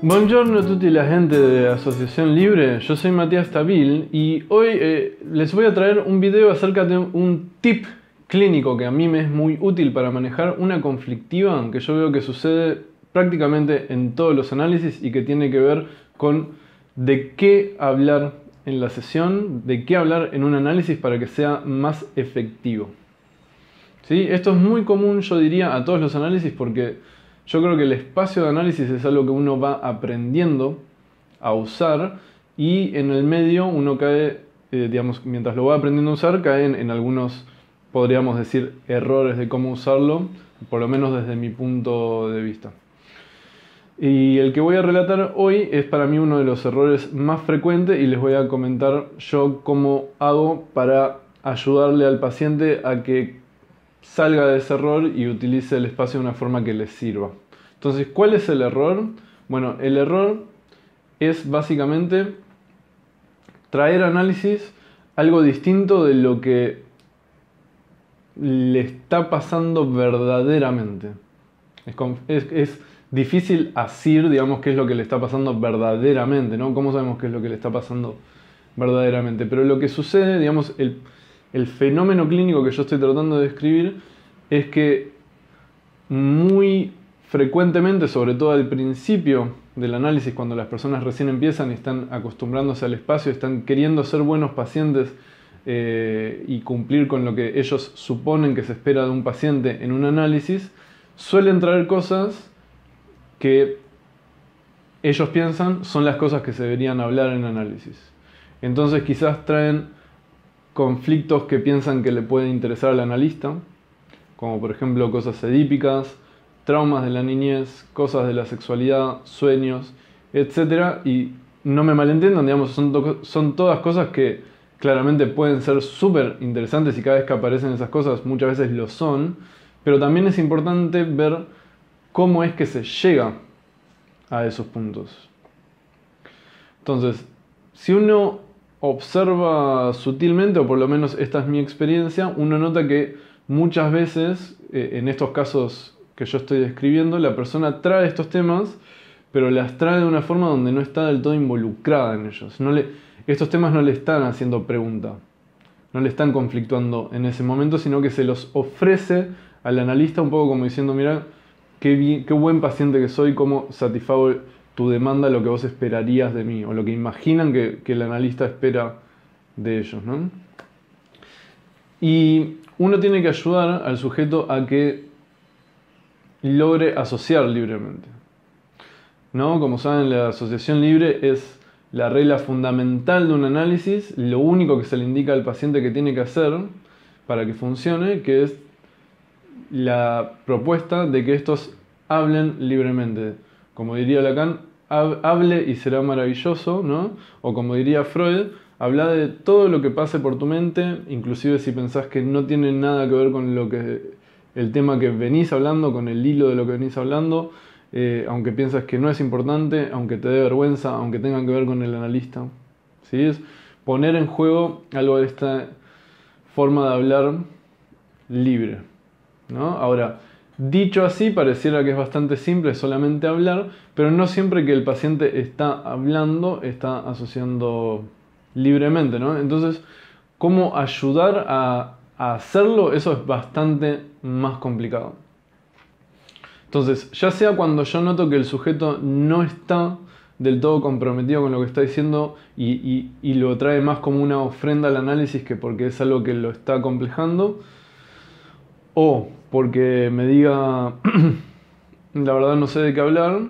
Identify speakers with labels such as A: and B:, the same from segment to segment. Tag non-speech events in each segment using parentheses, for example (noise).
A: Buongiorno a tutti la gente de Asociación Libre, yo soy Matías Tabil y hoy eh, les voy a traer un video acerca de un tip clínico que a mí me es muy útil para manejar una conflictiva que yo veo que sucede prácticamente en todos los análisis y que tiene que ver con de qué hablar en la sesión, de qué hablar en un análisis para que sea más efectivo. ¿Sí? Esto es muy común, yo diría, a todos los análisis porque yo creo que el espacio de análisis es algo que uno va aprendiendo a usar y en el medio uno cae, eh, digamos, mientras lo va aprendiendo a usar, cae en, en algunos, podríamos decir, errores de cómo usarlo, por lo menos desde mi punto de vista. Y el que voy a relatar hoy es para mí uno de los errores más frecuentes y les voy a comentar yo cómo hago para ayudarle al paciente a que salga de ese error y utilice el espacio de una forma que le sirva. Entonces, ¿cuál es el error? Bueno, el error es básicamente traer análisis algo distinto de lo que le está pasando verdaderamente. Es, difícil decir, digamos, qué es lo que le está pasando verdaderamente, ¿no? ¿Cómo sabemos qué es lo que le está pasando verdaderamente? Pero lo que sucede, digamos, el, el fenómeno clínico que yo estoy tratando de describir es que muy frecuentemente, sobre todo al principio del análisis, cuando las personas recién empiezan y están acostumbrándose al espacio, están queriendo ser buenos pacientes eh, y cumplir con lo que ellos suponen que se espera de un paciente en un análisis, suelen traer cosas que ellos piensan son las cosas que se deberían hablar en análisis. Entonces quizás traen conflictos que piensan que le pueden interesar al analista, como por ejemplo cosas edípicas, traumas de la niñez, cosas de la sexualidad, sueños, etc. Y no me malentiendan, digamos, son, son todas cosas que claramente pueden ser súper interesantes y cada vez que aparecen esas cosas muchas veces lo son, pero también es importante ver cómo es que se llega a esos puntos. Entonces, si uno observa sutilmente, o por lo menos esta es mi experiencia, uno nota que muchas veces, eh, en estos casos que yo estoy describiendo, la persona trae estos temas, pero las trae de una forma donde no está del todo involucrada en ellos. No le, estos temas no le están haciendo pregunta, no le están conflictuando en ese momento, sino que se los ofrece al analista un poco como diciendo, mira, qué, qué buen paciente que soy, cómo satisfago tu demanda lo que vos esperarías de mí o lo que imaginan que, el analista espera de ellos. ¿no? Y uno tiene que ayudar al sujeto a que logre asociar libremente. ¿no? Como saben, la asociación libre es la regla fundamental de un análisis, lo único que se le indica al paciente que tiene que hacer para que funcione, que es la propuesta de que estos hablen libremente. Como diría Lacan, hable y será maravilloso, ¿no? O como diría Freud, habla de todo lo que pase por tu mente, inclusive si pensás que no tiene nada que ver con lo que el tema que venís hablando, con el hilo de lo que venís hablando, eh, aunque piensas que no es importante, aunque te dé vergüenza, aunque tenga que ver con el analista. ¿sí? Es poner en juego algo de esta forma de hablar libre. ¿no? Ahora, Dicho así, pareciera que es bastante simple solamente hablar, pero no siempre que el paciente está hablando está asociando libremente, ¿no? Entonces, cómo ayudar a, hacerlo, eso es bastante más complicado. Entonces, ya sea cuando yo noto que el sujeto no está del todo comprometido con lo que está diciendo y, y, lo trae más como una ofrenda al análisis que porque es algo que lo está complejando, o porque me diga, (clears throat) la verdad no sé de qué hablar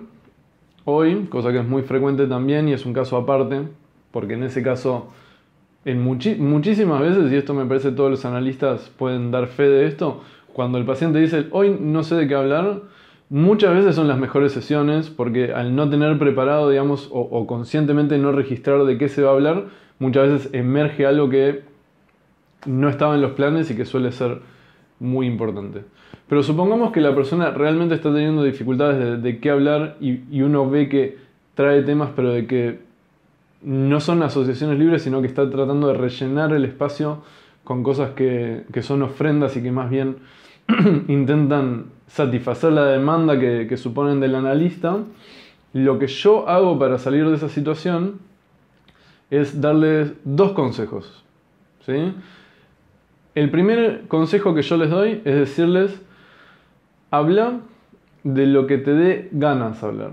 A: hoy, cosa que es muy frecuente también y es un caso aparte, porque en ese caso, en muchísimas veces, y esto me parece todos los analistas pueden dar fe de esto, cuando el paciente dice, hoy no sé de qué hablar, muchas veces son las mejores sesiones, porque al no tener preparado, digamos, o, o conscientemente no registrar de qué se va a hablar, muchas veces emerge algo que no estaba en los planes y que suele ser muy importante. Pero supongamos que la persona realmente está teniendo dificultades de, qué hablar y, uno ve que trae temas, pero de que no son asociaciones libres, sino que está tratando de rellenar el espacio con cosas que, son ofrendas y que más bien (clears throat) intentan satisfacer la demanda que, suponen del analista. Lo que yo hago para salir de esa situación es darles dos consejos. ¿sí? El primer consejo que yo les doy es decirles, habla de lo que te dé ganas hablar.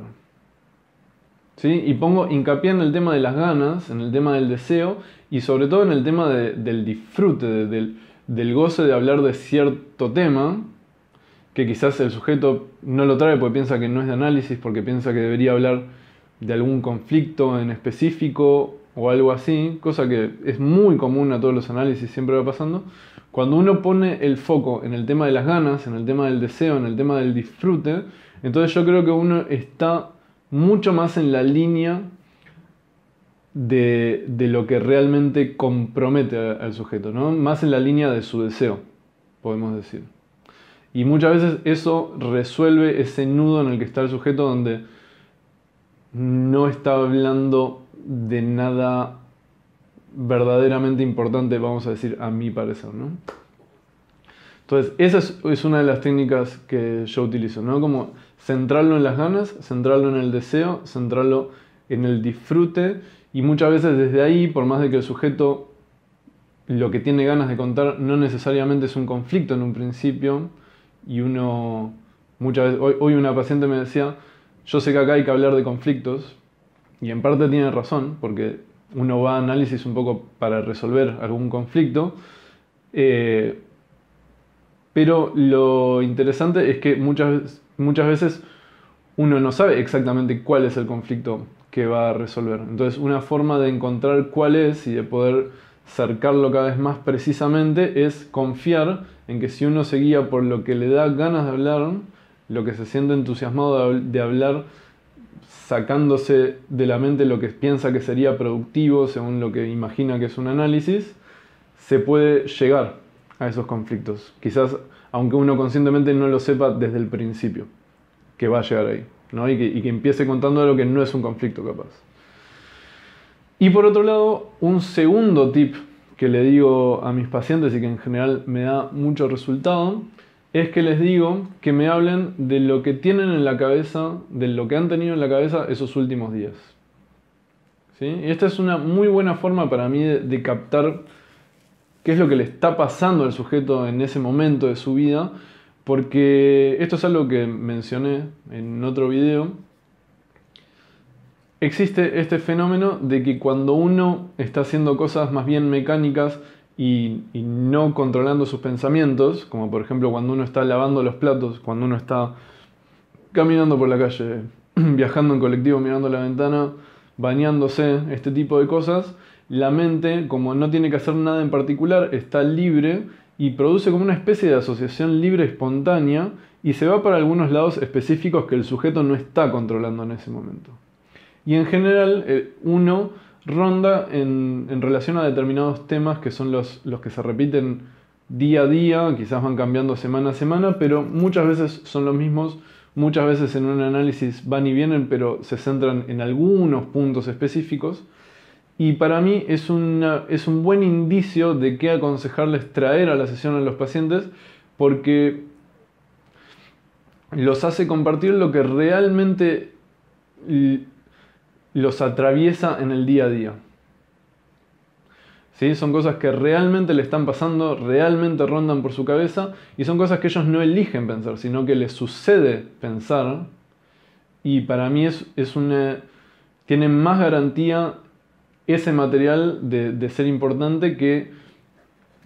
A: ¿Sí? Y pongo hincapié en el tema de las ganas, en el tema del deseo y sobre todo en el tema del disfrute, del, del goce de hablar de cierto tema, que quizás el sujeto no lo trae porque piensa que no es de análisis, porque piensa que debería hablar de algún conflicto en específico o algo así, cosa que es muy común a todos los análisis, siempre va pasando, cuando uno pone el foco en el tema de las ganas, en el tema del deseo, en el tema del disfrute, entonces yo creo que uno está mucho más en la línea de, lo que realmente compromete al sujeto, ¿no? más en la línea de su deseo, podemos decir. Y muchas veces eso resuelve ese nudo en el que está el sujeto donde no está hablando de nada verdaderamente importante, vamos a decir, a mi parecer, ¿no? Entonces, esa es, una de las técnicas que yo utilizo, ¿no? Como centrarlo en las ganas, centrarlo en el deseo, centrarlo en el disfrute y muchas veces desde ahí, por más de que el sujeto lo que tiene ganas de contar no necesariamente es un conflicto en un principio y uno muchas veces, hoy, hoy una paciente me decía, yo sé que acá hay que hablar de conflictos, y en parte tiene razón, porque uno va a análisis un poco para resolver algún conflicto. Eh, pero lo interesante es que muchas, muchas veces uno no sabe exactamente cuál es el conflicto que va a resolver. Entonces, una forma de encontrar cuál es y de poder cercarlo cada vez más precisamente es confiar en que si uno se guía por lo que le da ganas de hablar, lo que se siente entusiasmado de hablar, sacándose de la mente lo que piensa que sería productivo, según lo que imagina que es un análisis, se puede llegar a esos conflictos. Quizás, aunque uno conscientemente no lo sepa desde el principio, que va a llegar ahí, ¿no? y, que, y que empiece contando lo que no es un conflicto capaz. Y por otro lado, un segundo tip que le digo a mis pacientes y que en general me da mucho resultado, es que les digo que me hablen de lo que tienen en la cabeza, de lo que han tenido en la cabeza esos últimos días. ¿Sí? Y esta es una muy buena forma para mí de, de captar qué es lo que le está pasando al sujeto en ese momento de su vida, porque esto es algo que mencioné en otro video. Existe este fenómeno de que cuando uno está haciendo cosas más bien mecánicas, y, no controlando sus pensamientos, como por ejemplo cuando uno está lavando los platos, cuando uno está caminando por la calle, (clears throat) viajando en colectivo, mirando la ventana, bañándose, este tipo de cosas, la mente, como no tiene que hacer nada en particular, está libre y produce como una especie de asociación libre espontánea y se va para algunos lados específicos que el sujeto no está controlando en ese momento. Y en general, eh, uno ronda en, relación a determinados temas que son los, los que se repiten día a día, quizás van cambiando semana a semana, pero muchas veces son los mismos, muchas veces en un análisis van y vienen, pero se centran en algunos puntos específicos. Y para mí es, una, es un buen indicio de qué aconsejarles traer a la sesión a los pacientes, porque los hace compartir lo que realmente los atraviesa en el día a día. ¿Sí? Son cosas que realmente le están pasando, realmente rondan por su cabeza y son cosas que ellos no eligen pensar, sino que les sucede pensar. Y para mí es, es tiene más garantía ese material de, ser importante que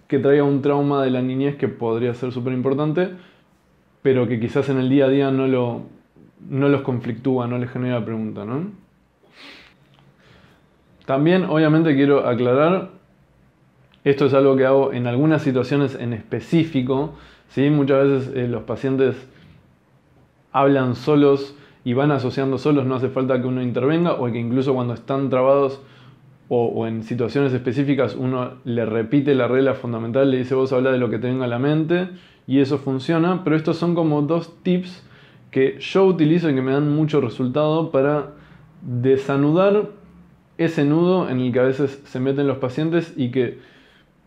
A: que traiga un trauma de la niñez que podría ser súper importante, pero que quizás en el día a día no, lo, no los conflictúa, no les genera pregunta, ¿no? También obviamente quiero aclarar, esto es algo que hago en algunas situaciones en específico, ¿sí? muchas veces eh, los pacientes hablan solos y van asociando solos, no hace falta que uno intervenga o que incluso cuando están trabados o, en situaciones específicas uno le repite la regla fundamental, le dice vos habla de lo que te venga a la mente y eso funciona, pero estos son como dos tips que yo utilizo y que me dan mucho resultado para desanudar ese nudo en el que a veces se meten los pacientes y que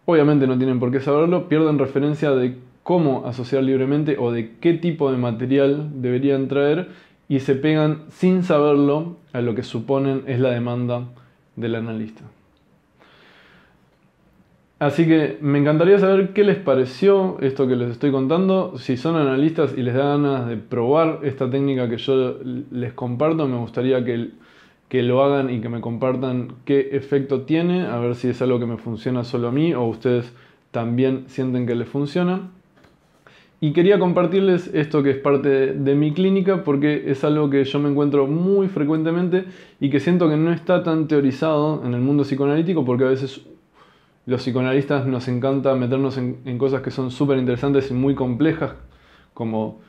A: obviamente no tienen por qué saberlo, pierden referencia de cómo asociar libremente o de qué tipo de material deberían traer y se pegan sin saberlo a lo que suponen es la demanda del analista. Así que me encantaría saber qué les pareció esto que les estoy contando. Si son analistas y les da ganas de probar esta técnica que yo les comparto, me gustaría que que lo hagan y que me compartan qué efecto tiene, a ver si es algo que me funciona solo a mí o ustedes también sienten que les funciona. Y quería compartirles esto que es parte de mi clínica porque es algo que yo me encuentro muy frecuentemente y que siento que no está tan teorizado en el mundo psicoanalítico porque a veces los psicoanalistas nos encanta meternos en, cosas que son súper interesantes y muy complejas como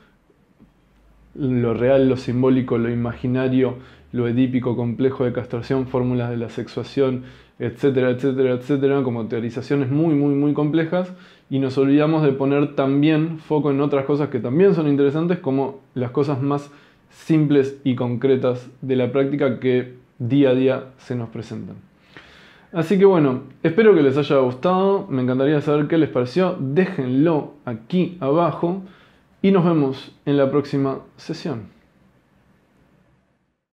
A: lo real, lo simbólico, lo imaginario, lo edípico, complejo de castración, fórmulas de la sexuación, etcétera, etcétera, etcétera, como teorizaciones muy, muy, muy complejas. Y nos olvidamos de poner también foco en otras cosas que también son interesantes, como las cosas más simples y concretas de la práctica que día a día se nos presentan. Así que bueno, espero que les haya gustado, me encantaría saber qué les pareció, déjenlo aquí abajo y nos vemos en la próxima sesión.